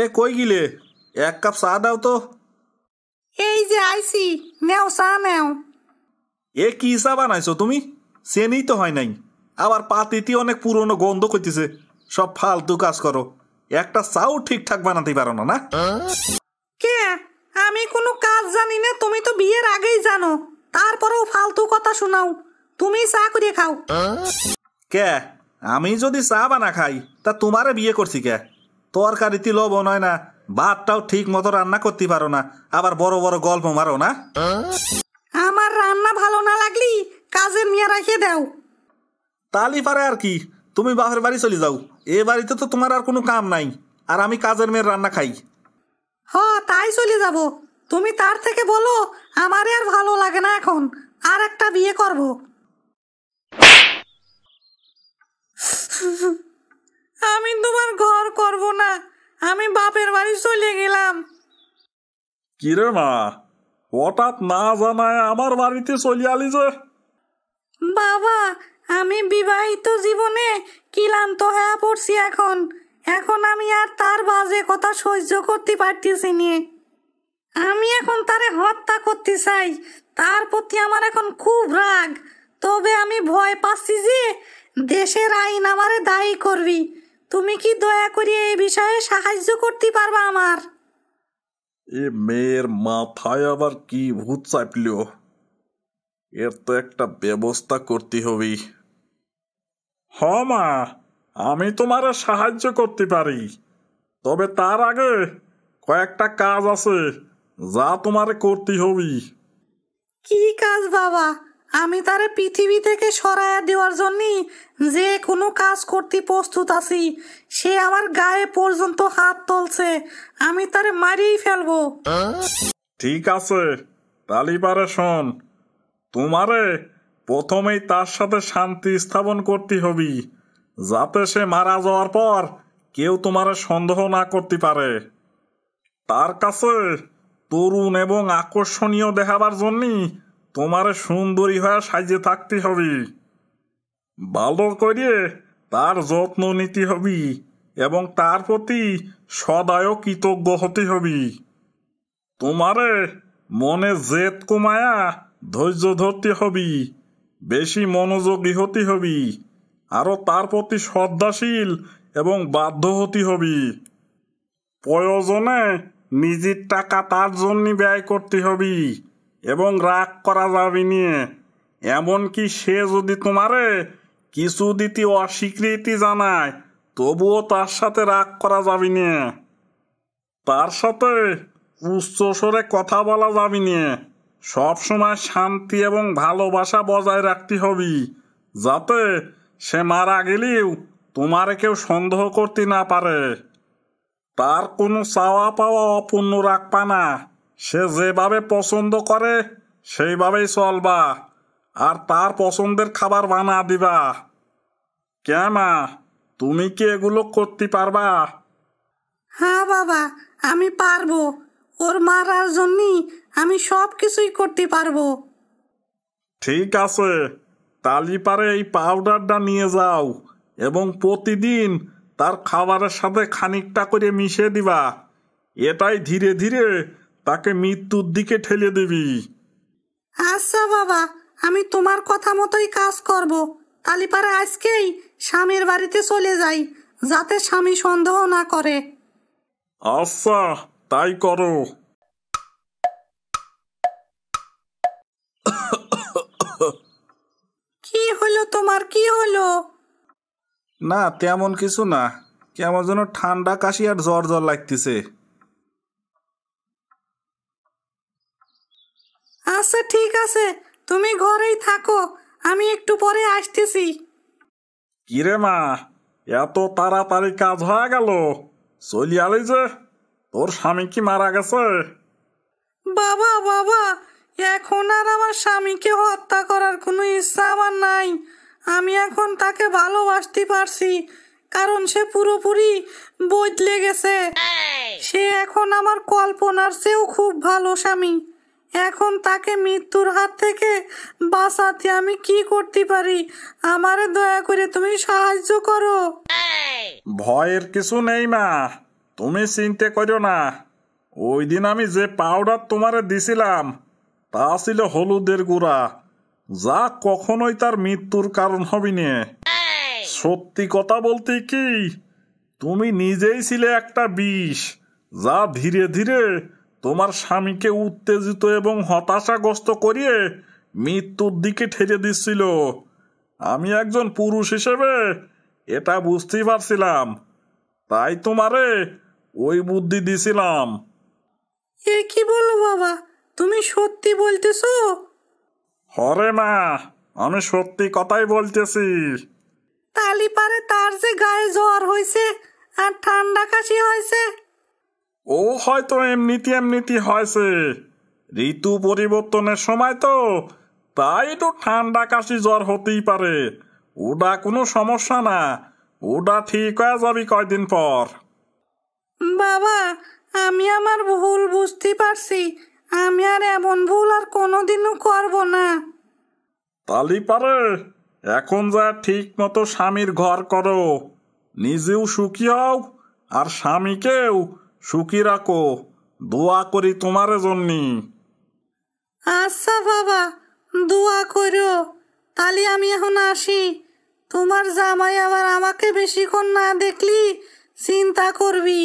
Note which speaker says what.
Speaker 1: এ কই গিলে এক কাপ চা দাও তো
Speaker 2: এই যে আইসি নেও চা নেও
Speaker 1: এ কি চা বানাইছো তুমি চেনি তো হয় নাই আবার পাতিতে অনেক পুরনো গন্ধ করতেছে সব ফালতু কাজ করো একটা চাও ঠিকঠাক বানাতে পারো না না
Speaker 2: কে আমি কোনো কাজ জানি না তুমি তো বিয়ের আগেই জানো তারপরেও ফালতু কথা শোনাও তুমি চা করে খাও
Speaker 1: কে আমি যদি চা বানা খাই তা তোমারে বিয়ে করছি কে তরকারিতে লবণ হয় না ভাতটাও ঠিক মতো রান্না করতে পারো না আবার বড় বড় গল্প মারো না
Speaker 2: আমার রান্না ভালো না লাগলি কাজের নিয়ে রাখিয়ে দাও
Speaker 1: তালি পারে আর কি তুমি বাপের বাড়ি চলে যাও এ বাড়িতে তো তোমার আর কোনো কাম নাই আর আমি কাজের মেয়ের রান্না খাই
Speaker 2: হ তাই চলে যাব তুমি তার থেকে বলো আমার আর ভালো লাগে না এখন আর একটা বিয়ে করব আমি তোমার ঘর করব না আমি বাপের বাড়ি চলে গেলাম
Speaker 1: কিরে মা হঠাৎ না জানায় আমার বাড়িতে চলে আলি যে
Speaker 2: বাবা আমি বিবাহিত জীবনে ক্লান্ত হয়ে পড়ছি এখন এখন আমি আর তার বাজে কথা সহ্য করতে পারতেছি নিয়ে আমি এখন তারে হত্যা করতে চাই তার প্রতি আমার এখন খুব রাগ তবে আমি ভয় পাচ্ছি যে দেশের আইন আমারে দায়ী করবি তুমি কি দয়া করে এই বিষয়ে সাহায্য করতে পারবা আমার
Speaker 1: এ মেয়ের মাথায় আবার কি ভূত চাপল এর তো একটা ব্যবস্থা করতে হবে হ মা আমি তোমার সাহায্য করতে পারি তবে তার আগে কয়েকটা কাজ আছে যা তোমার করতে হবে
Speaker 2: কি কাজ বাবা আমি তারে পৃথিবী থেকে সরাইয়া দেওয়ার জন্যই যে কোনো কাজ করতে প্রস্তুত আছি সে আমার গায়ে পর্যন্ত হাত তুলছে আমি তারে মারিয়েই ফেলবো
Speaker 1: ঠিক আছে তালিবারে শোন তোমারে প্রথমেই তার সাথে শান্তি স্থাপন করতে হবি যাতে সে মারা যাওয়ার পর কেউ তোমারে সন্দেহ না করতে পারে তার কাছে তরুণ এবং আকর্ষণীয় দেখাবার জন্যই তোমার সুন্দরী হয়ে সাজে থাকতে হবে ভালো করে তার যত্ন নিতে হবে এবং তার প্রতি সদায় কৃতজ্ঞ হতে হবে তোমারে মনে জেদ কমায়া ধৈর্য ধরতে হবে বেশি মনোযোগী হতে হবে আরও তার প্রতি শ্রদ্ধাশীল এবং বাধ্য হতে হবে প্রয়োজনে নিজের টাকা তার জন্য ব্যয় করতে হবে এবং রাগ করা যাবে নিয়ে এমনকি সে যদি তোমারে কিছু দিতে অস্বীকৃতি জানায় তবুও তার সাথে রাগ করা যাবে নিয়ে তার সাথে উচ্চস্বরে কথা বলা যাবে নিয়ে সবসময় শান্তি এবং ভালোবাসা বজায় রাখতে হবে যাতে সে মারা গেলেও তোমারে কেউ সন্দেহ করতে না পারে তার কোনো চাওয়া পাওয়া অপূর্ণ রাখবা না সে যেভাবে পছন্দ করে সেইভাবেই চলবা আর তার পছন্দের খাবার বানা দিবা কেমা তুমি কি এগুলো করতে পারবা
Speaker 2: হ্যাঁ বাবা আমি পারবো ওর মারার জন্যই আমি সব কিছুই করতে পারবো
Speaker 1: ঠিক আছে পারে এই পাউডারটা নিয়ে যাও এবং প্রতিদিন তার খাবারের সাথে খানিকটা করে মিশে দিবা এটাই ধীরে ধীরে তাকে মৃত্যুর দিকে ঠেলে দিবি
Speaker 2: আচ্ছা বাবা আমি তোমার কথা মতোই কাজ করব তালিপারে আজকেই স্বামীর বাড়িতে চলে যাই যাতে স্বামী সন্দেহ না করে
Speaker 1: আচ্ছা তাই করো
Speaker 2: কি হলো তোমার কি হলো
Speaker 1: না তেমন কিছু না কেমন যেন ঠান্ডা কাশি আর জ্বর জ্বর লাগতেছে
Speaker 2: আচ্ছা ঠিক আছে তুমি ঘরেই থাকো আমি একটু পরে আসতেছি
Speaker 1: কিরে মা এত তাড়াতাড়ি কাজ হয়ে গেল চলি আলি যে তোর স্বামী কি মারা গেছে
Speaker 2: বাবা বাবা এখন আর আমার স্বামীকে হত্যা করার কোনো ইচ্ছা আমার নাই আমি এখন তাকে ভালোবাসতে পারছি কারণ সে পুরোপুরি বদলে গেছে সে এখন আমার কল্পনার চেয়েও খুব ভালো স্বামী এখন তাকে মৃত্যুর হাত থেকে বাঁচাতে আমি কি করতে পারি আমারে দয়া করে তুমি সাহায্য করো
Speaker 1: ভয়ের কিছু নেই মা তুমি চিনতে করো না ওই দিন আমি যে পাউডার তোমারে দিছিলাম তা ছিল হলুদের গুঁড়া যা কখনোই তার মৃত্যুর কারণ হবি নে সত্যি কথা বলতে কি তুমি নিজেই ছিলে একটা বিষ যা ধীরে ধীরে তোমার স্বামীকে উত্তেজিত এবং হতাশাগ্রস্ত করিয়ে মৃত্যুর দিকে ঠেলে দিচ্ছিল আমি একজন পুরুষ হিসেবে এটা বুঝতেই পারছিলাম তাই তোমারে ওই বুদ্ধি দিছিলাম
Speaker 2: এ কি বলো বাবা তুমি সত্যি
Speaker 1: বলতেছ হরে না আমি সত্যি কথাই বলতেছি
Speaker 2: তালি পারে তার যে গায়ে জ্বর হয়েছে আর ঠান্ডা কাশি হয়েছে
Speaker 1: ও হয়তো এমনিতে এমনিতে হয়েছে ঋতু পরিবর্তনের সময় তো তাই একটু ঠান্ডা কাশি জ্বর হতেই পারে ওটা কোনো সমস্যা না ওটা ঠিক হয়ে যাবি কয়দিন পর
Speaker 2: বাবা আমি আমার ভুল বুঝতে পারছি আমি আর এমন ভুল আর কোনোদিনও করব না
Speaker 1: তালি পারে এখন যা ঠিক মতো স্বামীর ঘর করো নিজেও সুখী হও আর স্বামীকেও সুখী রাখো দোয়া করি তোমার জন্যে
Speaker 2: আচ্ছা বাবা দোয়া করো তাহলে আমি এখন আসি তোমার জামাই আবার আমাকে বেশিক্ষণ না দেখলি চিন্তা করবি